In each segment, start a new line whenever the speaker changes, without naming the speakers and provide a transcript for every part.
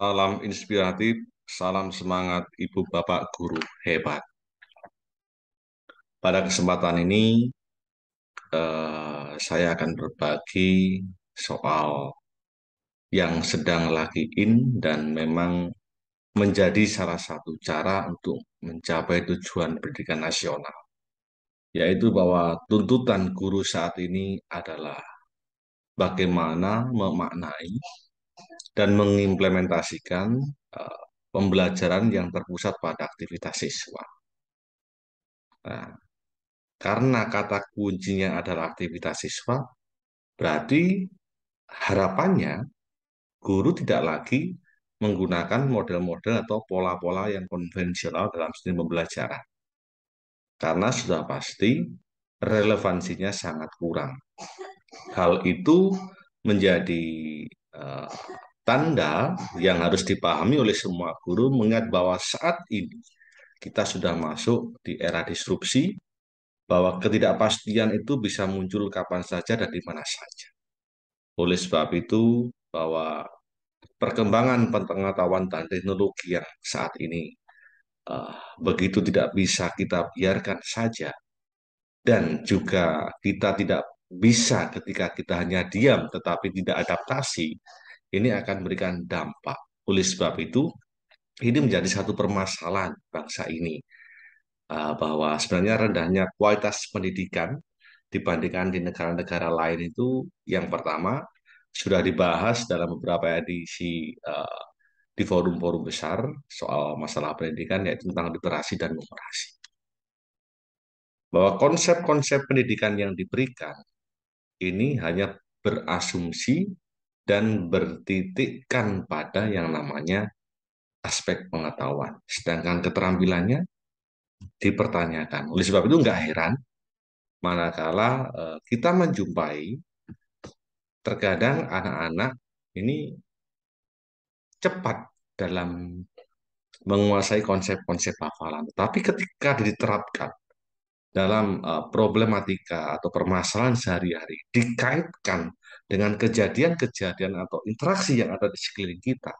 Salam inspiratif, salam semangat Ibu Bapak Guru hebat. Pada kesempatan ini, eh, saya akan berbagi soal yang sedang lagi in dan memang menjadi salah satu cara untuk mencapai tujuan pendidikan nasional, yaitu bahwa tuntutan guru saat ini adalah bagaimana memaknai dan mengimplementasikan uh, pembelajaran yang terpusat pada aktivitas siswa. Nah, karena kata kuncinya adalah aktivitas siswa, berarti harapannya guru tidak lagi menggunakan model-model atau pola-pola yang konvensional dalam sistem pembelajaran. Karena sudah pasti relevansinya sangat kurang. Hal itu menjadi Eh, tanda yang harus dipahami oleh semua guru mengingat bahwa saat ini kita sudah masuk di era disrupsi, bahwa ketidakpastian itu bisa muncul kapan saja dan di mana saja. Oleh sebab itu, bahwa perkembangan pengetahuan dan teknologi yang saat ini uh, begitu tidak bisa kita biarkan saja, dan juga kita tidak bisa ketika kita hanya diam tetapi tidak adaptasi, ini akan memberikan dampak. Oleh sebab itu, ini menjadi satu permasalahan bangsa ini. Eh, bahwa sebenarnya rendahnya kualitas pendidikan dibandingkan di negara-negara lain itu yang pertama sudah dibahas dalam beberapa edisi eh, di forum-forum besar soal masalah pendidikan yaitu tentang literasi dan numerasi. Bahwa konsep-konsep pendidikan yang diberikan ini hanya berasumsi dan bertitikkan pada yang namanya aspek pengetahuan. Sedangkan keterampilannya dipertanyakan. Oleh sebab itu nggak heran manakala eh, kita menjumpai terkadang anak-anak ini cepat dalam menguasai konsep-konsep hafalan. Tapi ketika diterapkan dalam eh, problematika atau permasalahan sehari-hari dikaitkan dengan kejadian-kejadian atau interaksi yang ada di sekeliling kita,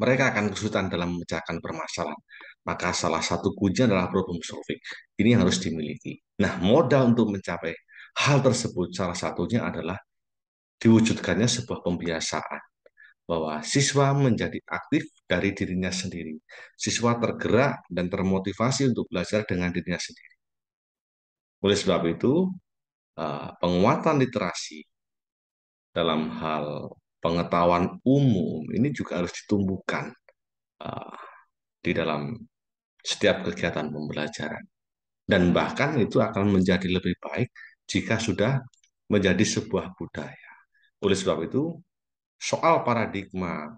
mereka akan kesulitan dalam memecahkan permasalahan. Maka salah satu kunci adalah problem solving. Ini harus dimiliki. Nah, modal untuk mencapai hal tersebut salah satunya adalah diwujudkannya sebuah pembiasaan bahwa siswa menjadi aktif dari dirinya sendiri. Siswa tergerak dan termotivasi untuk belajar dengan dirinya sendiri. Oleh sebab itu, eh, penguatan literasi dalam hal pengetahuan umum ini juga harus ditumbuhkan eh, di dalam setiap kegiatan pembelajaran. Dan bahkan itu akan menjadi lebih baik jika sudah menjadi sebuah budaya. Oleh sebab itu, soal paradigma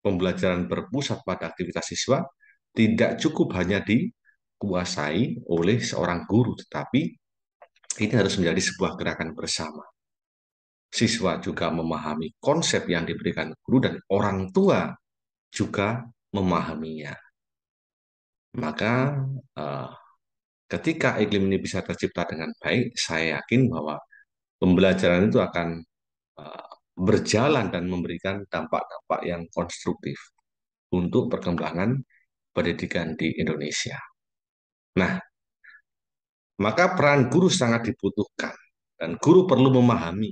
pembelajaran berpusat pada aktivitas siswa tidak cukup hanya dikuasai oleh seorang guru, tetapi ini harus menjadi sebuah gerakan bersama. Siswa juga memahami konsep yang diberikan guru dan orang tua juga memahaminya. Maka eh, ketika iklim ini bisa tercipta dengan baik, saya yakin bahwa pembelajaran itu akan eh, berjalan dan memberikan dampak-dampak yang konstruktif untuk perkembangan pendidikan di Indonesia. Nah, maka peran guru sangat dibutuhkan dan guru perlu memahami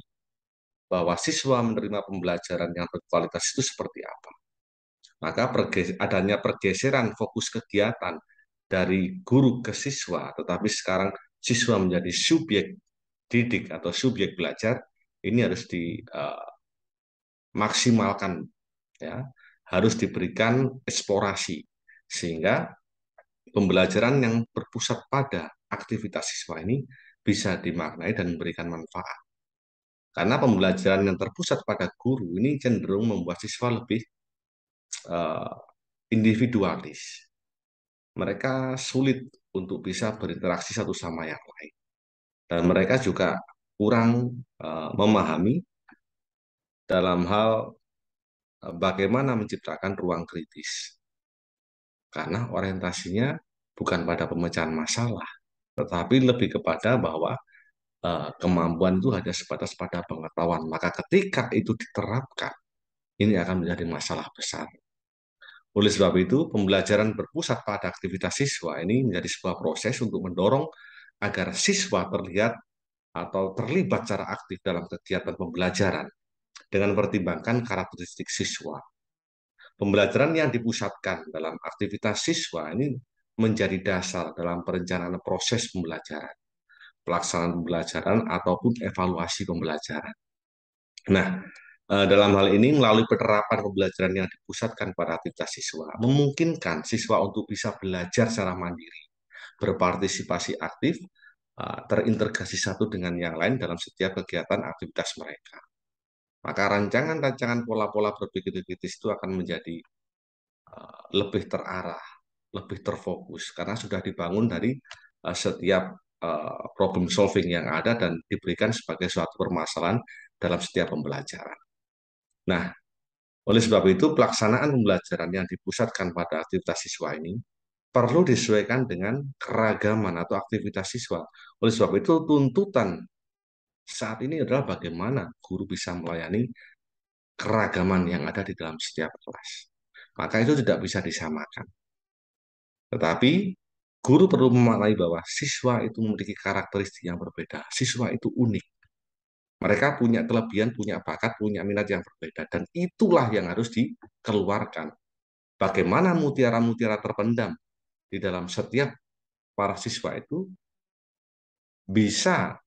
bahwa siswa menerima pembelajaran yang berkualitas itu seperti apa. Maka adanya pergeseran fokus kegiatan dari guru ke siswa, tetapi sekarang siswa menjadi subjek didik atau subjek belajar, ini harus di, uh, maksimalkan ya harus diberikan eksplorasi sehingga pembelajaran yang berpusat pada aktivitas siswa ini bisa dimaknai dan memberikan manfaat. Karena pembelajaran yang terpusat pada guru ini cenderung membuat siswa lebih uh, individualis. Mereka sulit untuk bisa berinteraksi satu sama yang lain. Dan mereka juga kurang uh, memahami dalam hal e, bagaimana menciptakan ruang kritis. Karena orientasinya bukan pada pemecahan masalah, tetapi lebih kepada bahwa e, kemampuan itu hanya sebatas pada pengetahuan. Maka ketika itu diterapkan, ini akan menjadi masalah besar. Oleh sebab itu, pembelajaran berpusat pada aktivitas siswa ini menjadi sebuah proses untuk mendorong agar siswa terlihat atau terlibat secara aktif dalam kegiatan pembelajaran dengan pertimbangkan karakteristik siswa. Pembelajaran yang dipusatkan dalam aktivitas siswa ini menjadi dasar dalam perencanaan proses pembelajaran, pelaksanaan pembelajaran, ataupun evaluasi pembelajaran. Nah, eh, dalam hal ini melalui penerapan pembelajaran yang dipusatkan pada aktivitas siswa memungkinkan siswa untuk bisa belajar secara mandiri, berpartisipasi aktif, eh, terintegrasi satu dengan yang lain dalam setiap kegiatan aktivitas mereka maka rancangan-rancangan pola-pola berpikir kritis itu akan menjadi uh, lebih terarah, lebih terfokus karena sudah dibangun dari uh, setiap uh, problem solving yang ada dan diberikan sebagai suatu permasalahan dalam setiap pembelajaran. Nah, oleh sebab itu pelaksanaan pembelajaran yang dipusatkan pada aktivitas siswa ini perlu disesuaikan dengan keragaman atau aktivitas siswa. Oleh sebab itu tuntutan saat ini adalah bagaimana guru bisa melayani keragaman yang ada di dalam setiap kelas. Maka itu tidak bisa disamakan. Tetapi guru perlu memaknai bahwa siswa itu memiliki karakteristik yang berbeda. Siswa itu unik. Mereka punya kelebihan, punya bakat, punya minat yang berbeda. Dan itulah yang harus dikeluarkan. Bagaimana mutiara-mutiara terpendam di dalam setiap para siswa itu bisa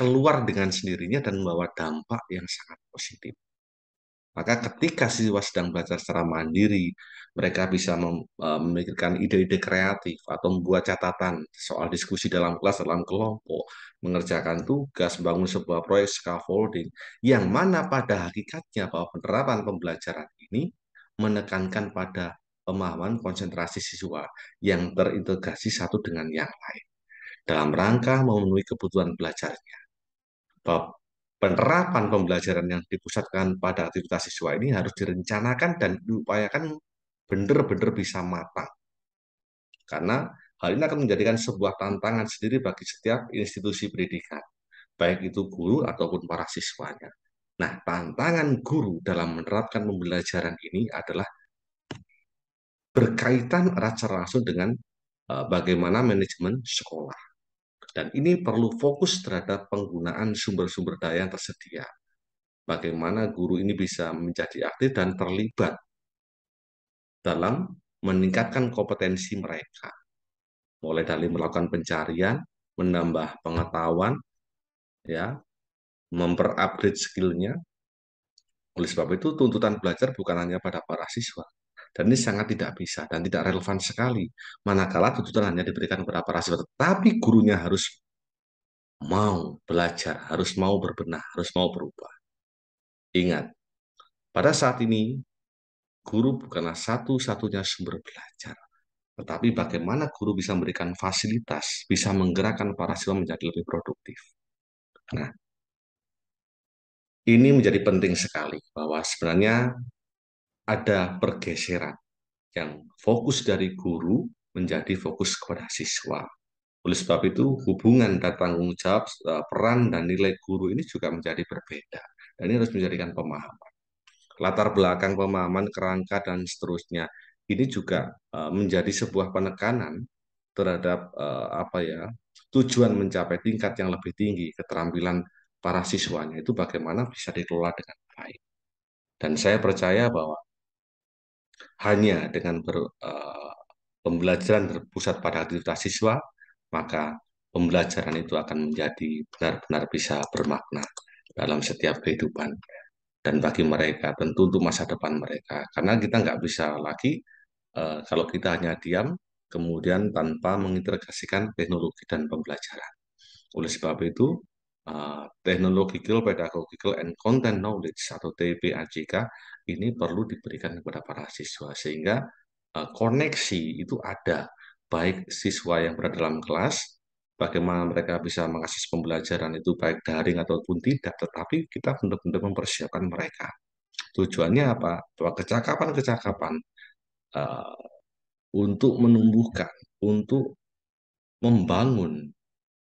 keluar dengan sendirinya dan membawa dampak yang sangat positif. Maka ketika siswa sedang belajar secara mandiri, mereka bisa e, memikirkan ide-ide kreatif atau membuat catatan soal diskusi dalam kelas, dalam kelompok, mengerjakan tugas, bangun sebuah proyek scaffolding, yang mana pada hakikatnya bahwa penerapan pembelajaran ini menekankan pada pemahaman konsentrasi siswa yang terintegrasi satu dengan yang lain dalam rangka memenuhi kebutuhan belajarnya bahwa penerapan pembelajaran yang dipusatkan pada aktivitas siswa ini harus direncanakan dan diupayakan benar-benar bisa matang. Karena hal ini akan menjadikan sebuah tantangan sendiri bagi setiap institusi pendidikan, baik itu guru ataupun para siswanya. Nah, tantangan guru dalam menerapkan pembelajaran ini adalah berkaitan secara langsung dengan eh, bagaimana manajemen sekolah dan ini perlu fokus terhadap penggunaan sumber-sumber daya yang tersedia. Bagaimana guru ini bisa menjadi aktif dan terlibat dalam meningkatkan kompetensi mereka. Mulai dari melakukan pencarian, menambah pengetahuan, ya, memperupgrade skillnya. Oleh sebab itu, tuntutan belajar bukan hanya pada para siswa, dan ini sangat tidak bisa dan tidak relevan sekali. Manakala tuntutan hanya diberikan kepada para siswa, tetapi gurunya harus mau belajar, harus mau berbenah, harus mau berubah. Ingat, pada saat ini guru bukanlah satu-satunya sumber belajar. Tetapi bagaimana guru bisa memberikan fasilitas, bisa menggerakkan para siswa menjadi lebih produktif. Nah, ini menjadi penting sekali bahwa sebenarnya ada pergeseran yang fokus dari guru menjadi fokus kepada siswa. Oleh sebab itu, hubungan dan tanggung jawab, e, peran dan nilai guru ini juga menjadi berbeda. Dan ini harus menjadikan pemahaman. Latar belakang pemahaman, kerangka, dan seterusnya. Ini juga e, menjadi sebuah penekanan terhadap e, apa ya tujuan mencapai tingkat yang lebih tinggi keterampilan para siswanya itu bagaimana bisa dikelola dengan baik. Dan saya percaya bahwa hanya dengan ber, uh, pembelajaran berpusat pada aktivitas siswa, maka pembelajaran itu akan menjadi benar-benar bisa bermakna dalam setiap kehidupan dan bagi mereka tentu untuk masa depan mereka karena kita nggak bisa lagi uh, kalau kita hanya diam kemudian tanpa mengintegrasikan teknologi dan pembelajaran oleh sebab itu uh, ah, Technological, Pedagogical, and Content Knowledge atau TPAJK ini perlu diberikan kepada para siswa sehingga uh, koneksi itu ada baik siswa yang berada dalam kelas bagaimana mereka bisa mengakses pembelajaran itu baik daring ataupun tidak, tetapi kita benar-benar mempersiapkan mereka. Tujuannya apa? kecakapan-kecakapan uh, untuk menumbuhkan, untuk membangun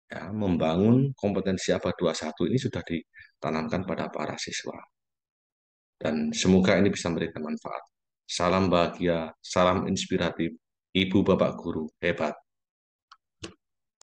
ya, membangun kompetensi dua 21 ini sudah ditanamkan pada para siswa. Dan semoga ini bisa memberikan manfaat. Salam bahagia, salam inspiratif, Ibu Bapak Guru, hebat.